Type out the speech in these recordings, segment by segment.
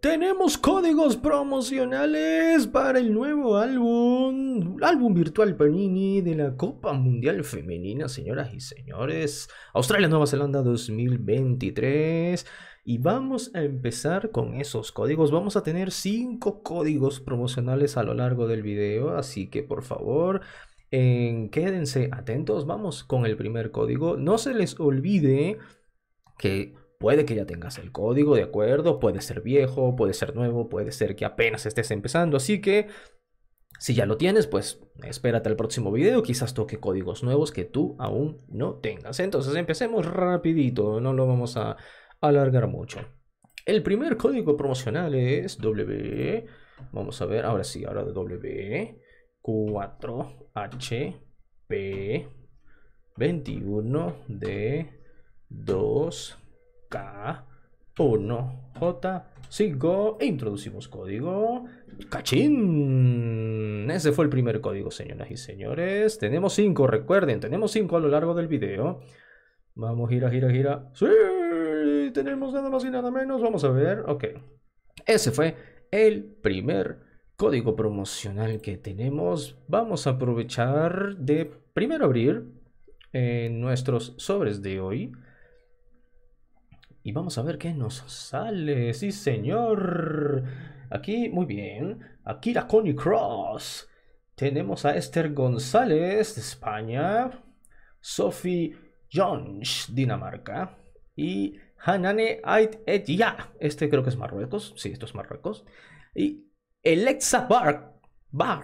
Tenemos códigos promocionales para el nuevo álbum, álbum virtual Panini de la Copa Mundial Femenina, señoras y señores. Australia-Nueva Zelanda 2023. Y vamos a empezar con esos códigos. Vamos a tener cinco códigos promocionales a lo largo del video, así que por favor... quédense atentos, vamos con el primer código. No se les olvide que Puede que ya tengas el código, ¿de acuerdo? Puede ser viejo, puede ser nuevo, puede ser que apenas estés empezando. Así que si ya lo tienes, pues espérate al próximo video, quizás toque códigos nuevos que tú aún no tengas. Entonces empecemos rapidito, no lo vamos a alargar mucho. El primer código promocional es W, vamos a ver, ahora sí, ahora W, 4HP21D2 K1J. 5 e introducimos código. ¡Cachín! Ese fue el primer código, señoras y señores. Tenemos 5, recuerden, tenemos 5 a lo largo del video. Vamos, gira, gira, gira. ¡Sí! Tenemos nada más y nada menos. Vamos a ver. Ok. Ese fue el primer código promocional que tenemos. Vamos a aprovechar de primero abrir eh, nuestros sobres de hoy. Y vamos a ver qué nos sale. Sí, señor. Aquí, muy bien. Aquí la Connie Cross. Tenemos a Esther González de España. Sophie Jones, Dinamarca. Y Hanane Ait Etia. Este creo que es Marruecos. Sí, esto es Marruecos. Y Alexa Bar. Bar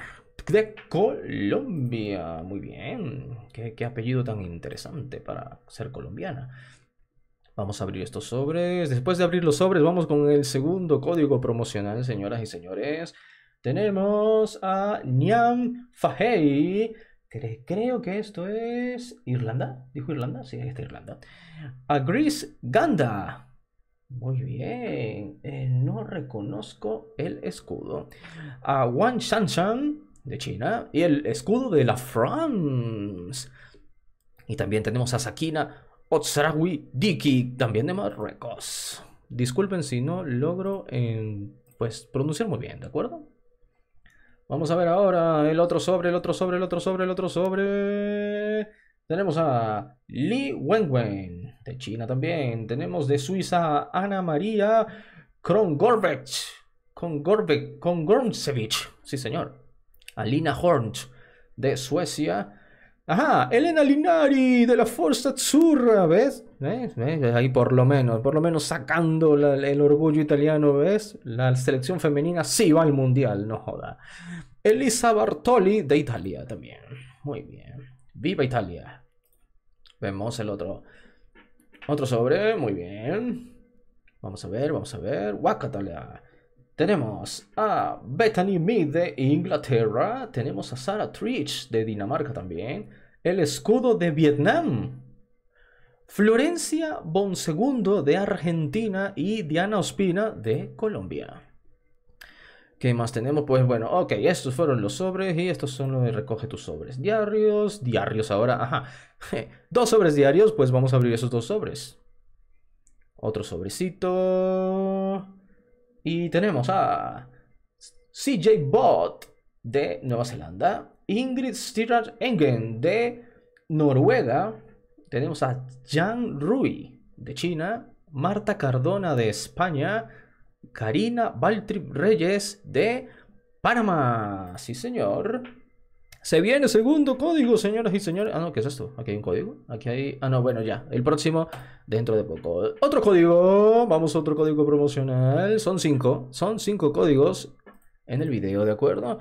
de Colombia. Muy bien. Qué, qué apellido tan interesante para ser colombiana. Vamos a abrir estos sobres. Después de abrir los sobres, vamos con el segundo código promocional, señoras y señores. Tenemos a Niam Fahey. creo que esto es Irlanda. ¿Dijo Irlanda? Sí, está Irlanda. A Gris Ganda. Muy bien. Eh, no reconozco el escudo. A Wang Shanshan de China. Y el escudo de la France. Y también tenemos a Sakina Otsrawi Diki, también de Marruecos. Disculpen si no logro em, pues, pronunciar muy bien, ¿de acuerdo? Vamos a ver ahora el otro sobre, el otro sobre, el otro sobre, el otro sobre. Tenemos a Li Wenwen, de China también. Tenemos de Suiza a Ana María Krongorbech. con Kongormsevich, sí señor. Alina Horn de Suecia. Ajá, Elena Linari de la Forza Azzurra, ¿ves? Ahí por lo menos, por lo menos sacando el orgullo italiano, ¿ves? La selección femenina sí va al mundial, no joda. Elisa Bartoli de Italia también. Muy bien. Viva Italia. Vemos el otro. Otro sobre, muy bien. Vamos a ver, vamos a ver. Wacatalia. Tenemos a Bethany Mead de Inglaterra. Tenemos a Sarah Trich de Dinamarca también. El escudo de Vietnam. Florencia Bonsegundo de Argentina y Diana Ospina de Colombia. ¿Qué más tenemos? Pues bueno, ok, estos fueron los sobres y estos son los de recoge tus sobres. Diarios, diarios ahora, ajá. dos sobres diarios, pues vamos a abrir esos dos sobres. Otro sobrecito. Y tenemos a CJ Bot de Nueva Zelanda, Ingrid Stirard Engen de Noruega, tenemos a Jan Rui de China, Marta Cardona de España, Karina Baltrip Reyes de Panamá. Sí, señor. Se viene segundo código, señoras y señores. Ah, no, ¿qué es esto? Aquí hay un código. Aquí hay. Ah, no, bueno, ya. El próximo dentro de poco. Otro código. Vamos a otro código promocional. Son cinco. Son cinco códigos en el video, ¿de acuerdo?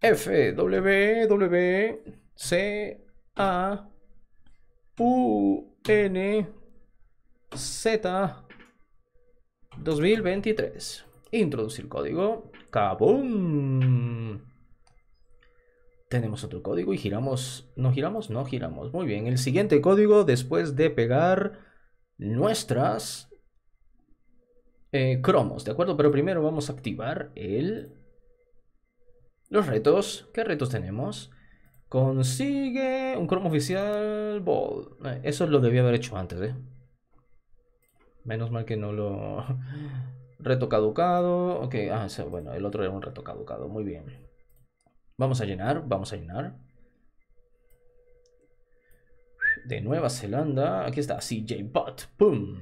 F, W, W, C, A, U, N, Z, 2023. Introducir código. Kabum. Tenemos otro código y giramos. No giramos, no giramos. Muy bien, el siguiente código después de pegar nuestras eh, cromos, ¿de acuerdo? Pero primero vamos a activar el... Los retos. ¿Qué retos tenemos? Consigue un cromo oficial ball. Eh, eso lo debía haber hecho antes, ¿eh? Menos mal que no lo... Reto caducado. Ok, ah, bueno, el otro era un reto caducado. Muy bien. Vamos a llenar, vamos a llenar. De Nueva Zelanda. Aquí está, CJ Bot. ¡Pum!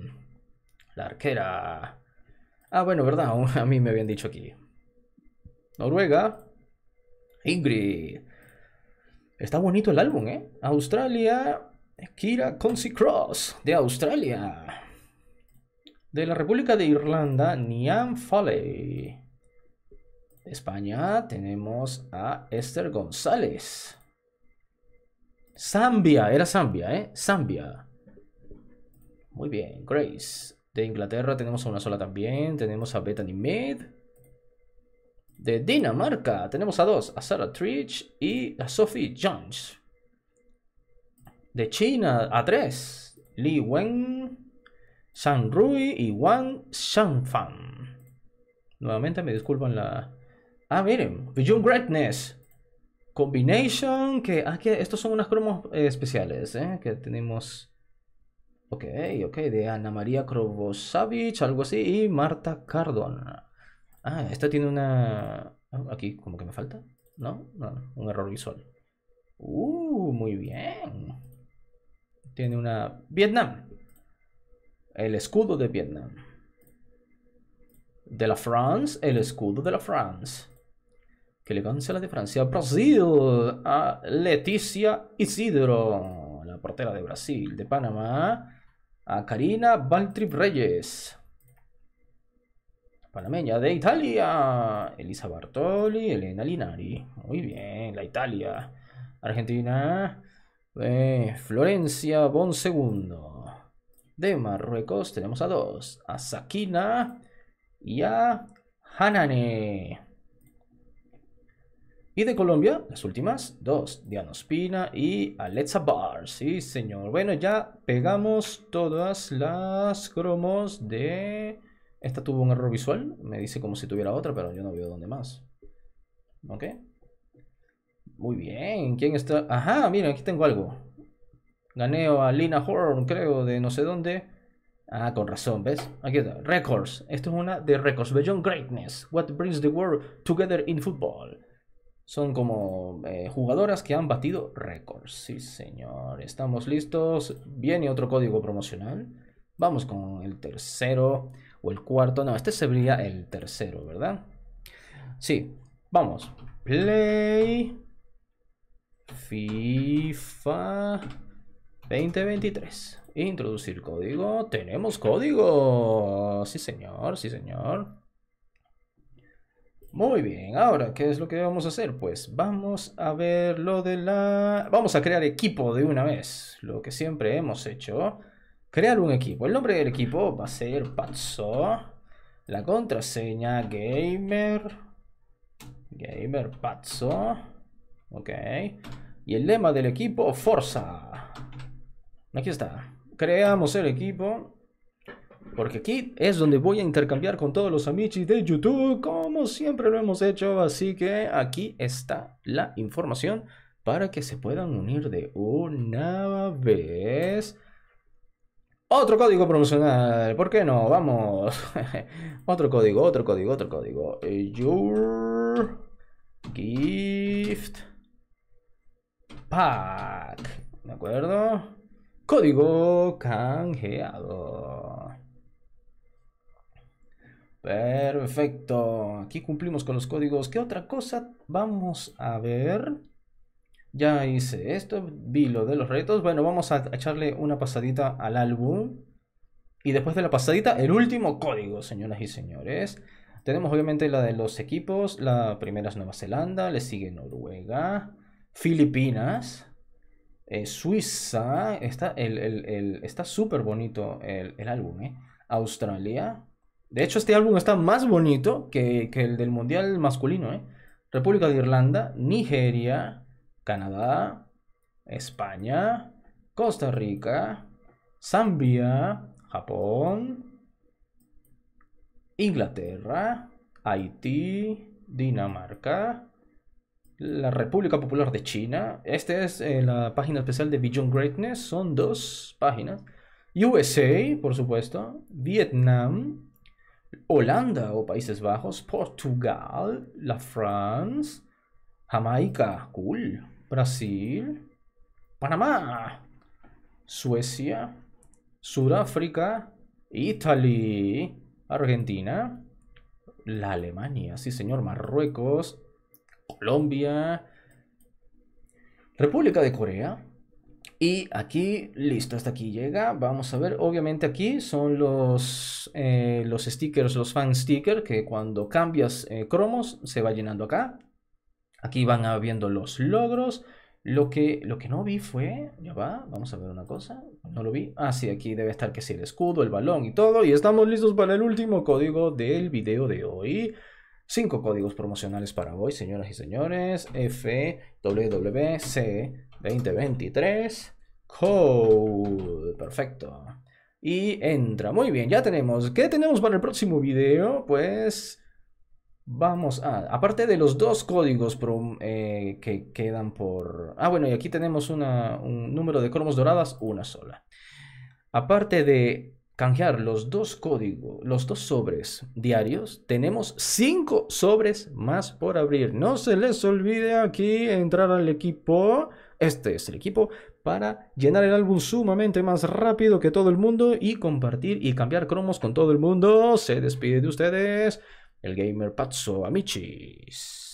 La arquera. Ah, bueno, verdad, a mí me habían dicho aquí. Noruega. Ingrid. Está bonito el álbum, ¿eh? Australia. Kira Concy Cross, de Australia. De la República de Irlanda, Niamh Foley. España tenemos a Esther González. Zambia, era Zambia, ¿eh? Zambia. Muy bien, Grace. De Inglaterra tenemos a una sola también. Tenemos a Bethany Mead. De Dinamarca tenemos a dos, a Sarah Trich y a Sophie Jones. De China a tres, Li Wen, Shang Rui y Wang Shanfan. Nuevamente me disculpan la, Ah, miren, Beyond Greatness. Combination, que aquí ah, estos son unas cromos eh, especiales, eh, que tenemos. Ok, ok, de Ana María Krovosavich. algo así, y Marta Cardon. Ah, esta tiene una... Ah, aquí, como que me falta, ¿no? No, un error visual. Uh, muy bien. Tiene una... Vietnam. El escudo de Vietnam. De la France, el escudo de la France que le cancela de Francia. Brasil a Leticia Isidro, la portera de Brasil, de Panamá. A Karina Baltrip Reyes. Panameña de Italia. Elisa Bartoli, Elena Linari. Muy bien, la Italia. Argentina. Eh, Florencia Bon Segundo. De Marruecos tenemos a dos. A Sakina y a Hanane. Y de Colombia, las últimas dos, Diana spina y Alexa Barr. Sí, señor. Bueno, ya pegamos todas las cromos de... Esta tuvo un error visual. Me dice como si tuviera otra, pero yo no veo dónde más. ¿Ok? Muy bien. ¿Quién está? Ajá, miren, aquí tengo algo. Ganeo a Lina Horn, creo, de no sé dónde. Ah, con razón, ¿ves? Aquí está. Records. Esto es una de Records. Beyond Greatness. What brings the world together in football. Son como eh, jugadoras que han batido récords. Sí, señor. Estamos listos. Viene otro código promocional. Vamos con el tercero o el cuarto. No, este sería el tercero, ¿verdad? Sí, vamos. Play FIFA 2023. Introducir código. Tenemos código. Sí, señor, sí, señor. Muy bien, ahora, ¿qué es lo que vamos a hacer? Pues vamos a ver lo de la... Vamos a crear equipo de una vez, lo que siempre hemos hecho. Crear un equipo. El nombre del equipo va a ser Patso. La contraseña gamer. Gamer Pazzo. Ok. Y el lema del equipo, Forza. Aquí está. Creamos el equipo. Porque aquí es donde voy a intercambiar con todos los amichis de YouTube, como siempre lo hemos hecho. Así que aquí está la información para que se puedan unir de una vez. Otro código promocional, ¿por qué no? Vamos. otro código, otro código, otro código. Your gift pack. ¿De acuerdo? Código canjeado. Perfecto. Aquí cumplimos con los códigos. ¿Qué otra cosa? Vamos a ver. Ya hice esto. Vi lo de los retos. Bueno, vamos a echarle una pasadita al álbum. Y después de la pasadita, el último código, señoras y señores. Tenemos obviamente la de los equipos. La primera es Nueva Zelanda. Le sigue Noruega. Filipinas. Eh, Suiza. Está el, súper bonito el, el álbum. Eh. Australia. De hecho, este álbum está más bonito que, el del Mundial masculino, ¿eh? República de Irlanda, Nigeria, Canadá, España, Costa Rica, Zambia, Japón, Inglaterra, Haití, Dinamarca, la República Popular de China. Esta es eh, la página especial de Vision Greatness, son dos páginas. USA, por supuesto, Vietnam, Holanda o Países Bajos, Portugal, la France, Jamaica, cool, Brasil, Panamá, Suecia, Sudáfrica, Italia, Argentina, la Alemania, sí señor, Marruecos, Colombia, República de Corea, y aquí, listo, hasta aquí llega. Vamos a ver, obviamente aquí son los, eh, los stickers, los fan stickers, que cuando cambias eh, cromos se va llenando acá. Aquí van habiendo los logros. Lo que, lo que no vi fue, ya va, vamos a ver una cosa, no lo vi. Ah, sí, aquí debe estar que sí, el escudo, el balón y todo. Y estamos listos para el último código del video de hoy. Cinco códigos promocionales para hoy, señoras y señores. F, W, C, 2023. Code. Perfecto. Y entra. Muy bien, ya tenemos. ¿Qué tenemos para el próximo video? Pues vamos a... Aparte de los dos códigos eh, que quedan por... Ah, bueno, y aquí tenemos un número de cromos doradas, una sola. Aparte de canjear los dos códigos, los dos sobres diarios, tenemos cinco sobres más por abrir. No se les olvide aquí entrar al equipo este es el equipo para llenar el álbum sumamente más rápido que todo el mundo y compartir y cambiar cromos con todo el mundo. Se despide de ustedes el gamer Pazzo Amichis.